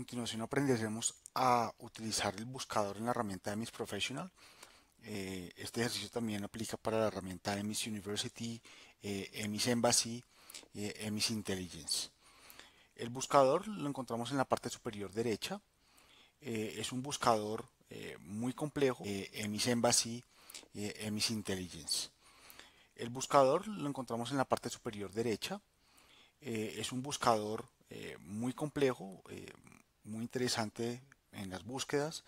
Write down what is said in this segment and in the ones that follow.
continuación aprenderemos a utilizar el buscador en la herramienta de Miss Professional. Eh, este ejercicio también aplica para la herramienta de Miss University, EMIS eh, Embassy, eh, Miss Intelligence. El buscador lo encontramos en la parte superior derecha. Eh, es un buscador muy complejo, EMIS Embassy, EMIS Intelligence. El buscador lo encontramos en la parte superior derecha. es un buscador muy complejo, muy interesante en las búsquedas.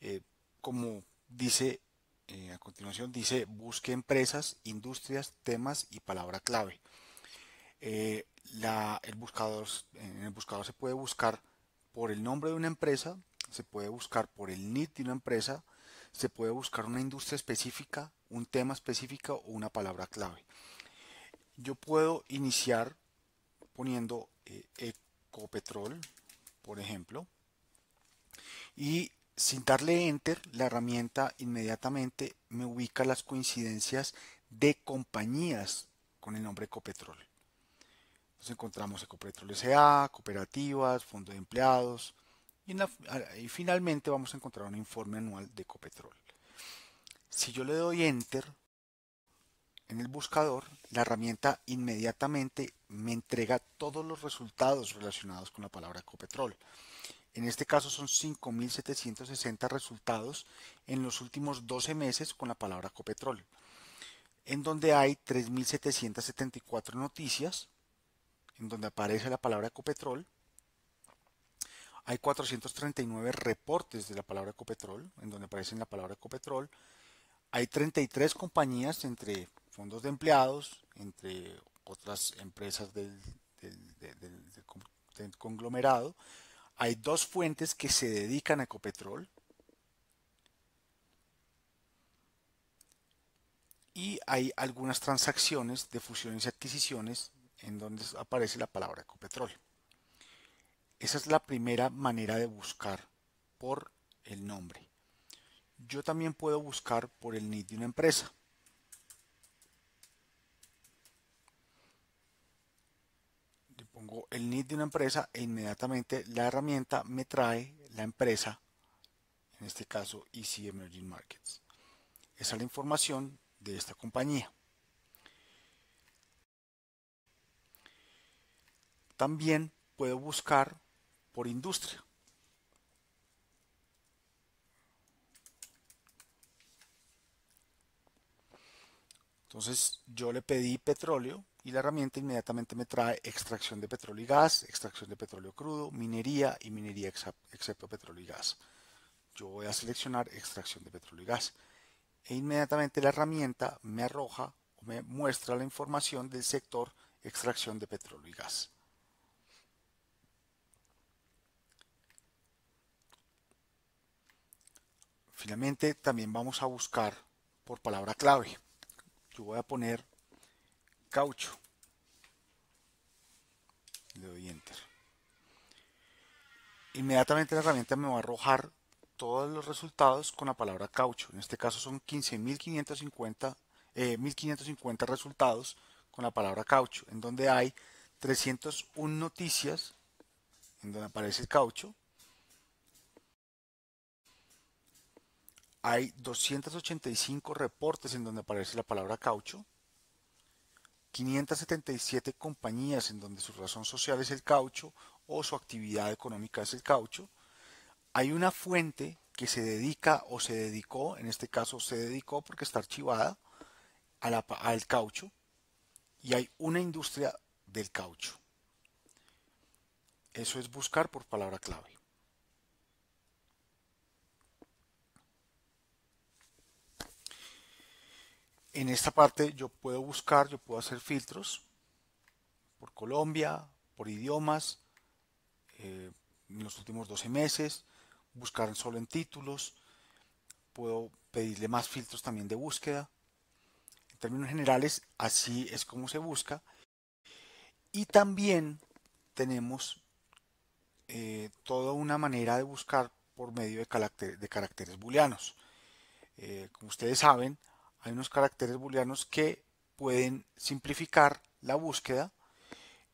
Eh, como dice eh, a continuación, dice busque empresas, industrias, temas y palabra clave. Eh, el buscador, en el buscador se puede buscar por el nombre de una empresa, se puede buscar por el NIT de una empresa, se puede buscar una industria específica, un tema específico o una palabra clave. Yo puedo iniciar poniendo Ecopetrol por ejemplo, y sin darle enter, la herramienta inmediatamente me ubica las coincidencias de compañías con el nombre Ecopetrol. Nos encontramos Ecopetrol SA, cooperativas, fondo de empleados y, y finalmente vamos a encontrar un informe anual de Ecopetrol. Si yo le doy enter, en el buscador, la herramienta inmediatamente me entrega todos los resultados relacionados con la palabra Ecopetrol. En este caso son 5.760 resultados en los últimos 12 meses con la palabra Ecopetrol, en donde hay 3.774 noticias, en donde aparece la palabra Ecopetrol, hay 439 reportes de la palabra Ecopetrol, en donde aparece la palabra Ecopetrol. Hay 33 compañías entre fondos de empleados, entre otras empresas del, conglomerado. Hay dos fuentes que se dedican a Ecopetrol, y hay algunas transacciones de fusiones y adquisiciones en donde aparece la palabra Ecopetrol. Esa es la primera manera de buscar por el nombre. Yo también puedo buscar por el NID de una empresa. pongo el NID de una empresa e inmediatamente la herramienta me trae la empresa, en este caso Easy Emerging Markets. Esa es la información de esta compañía. También puedo buscar por industria. Entonces yo le pedí petróleo y la herramienta inmediatamente me trae extracción de petróleo y gas, extracción de petróleo crudo, minería y minería excepto petróleo y gas. Yo voy a seleccionar extracción de petróleo y gas e inmediatamente la herramienta me arroja o me muestra la información del sector extracción de petróleo y gas. Finalmente también vamos a buscar por palabra clave. Yo voy a poner caucho. Le doy enter. Inmediatamente la herramienta me va a arrojar todos los resultados con la palabra caucho. En este caso son 15.550 1550 eh, resultados con la palabra caucho, en donde hay 301 noticias, en donde aparece el caucho. Hay 285 reportes en donde aparece la palabra caucho. 577 compañías en donde su razón social es el caucho o su actividad económica es el caucho, hay una fuente que se dedica o se dedicó, en este caso se dedicó porque está archivada, a la, al caucho y hay una industria del caucho. Eso es buscar por palabra clave. En esta parte yo puedo buscar, yo puedo hacer filtros por Colombia, por idiomas, eh, en los últimos 12 meses, buscar solo en títulos, puedo pedirle más filtros también de búsqueda. En términos generales, así es como se busca. Y también tenemos eh, toda una manera de buscar por medio de, caracteres booleanos. Eh, como ustedes saben, hay unos caracteres booleanos que pueden simplificar la búsqueda.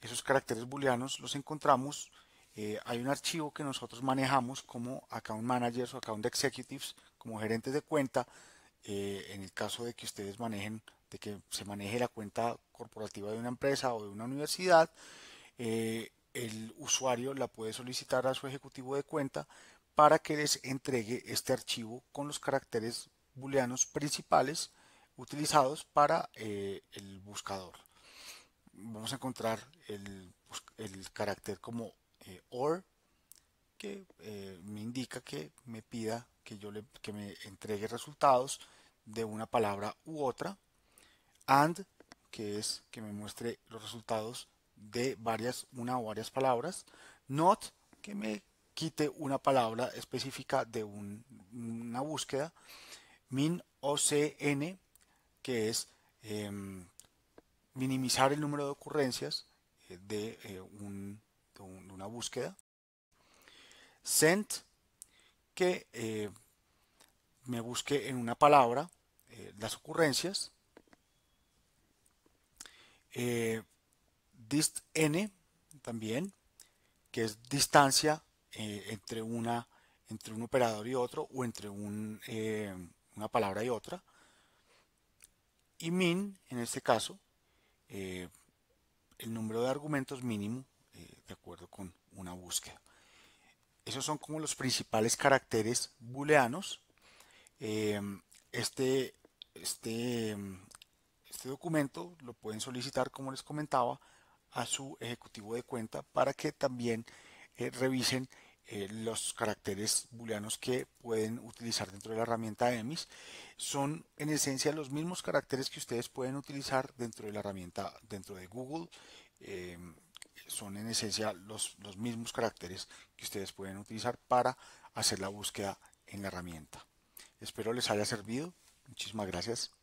Esos caracteres booleanos los encontramos. Eh, hay un archivo que nosotros manejamos como account managers o account executives, como gerentes de cuenta, eh, en el caso de que ustedes manejen, de que se maneje la cuenta corporativa de una empresa o de una universidad. Eh, el usuario la puede solicitar a su ejecutivo de cuenta para que les entregue este archivo con los caracteres booleanos principales utilizados para eh, el buscador. Vamos a encontrar el, pues, carácter como eh, or que eh, me indica que me pida que yo le, que me entregue resultados de una palabra u otra and que es que me muestre los resultados de varias una o varias palabras not que me quite una palabra específica de una búsqueda min o cn que es em, minimizar el número de ocurrencias eh, eh, de, una búsqueda. Sent, que eh, me busque en una palabra las ocurrencias. dist n también, que es distancia entre, una, entre un operador y otro o entre una palabra y otra. Y min, en este caso, eh, el número de argumentos mínimo eh, de acuerdo con una búsqueda. Esos son como los principales caracteres booleanos. Eh, este, este, este documento lo pueden solicitar, como les comentaba, a su ejecutivo de cuenta para que también revisen eh, los caracteres booleanos que pueden utilizar dentro de la herramienta EMIS son en esencia los mismos caracteres que ustedes pueden utilizar dentro de la herramienta dentro de Google em, son en esencia los mismos caracteres que ustedes pueden utilizar para hacer la búsqueda en la herramienta espero les haya servido muchísimas gracias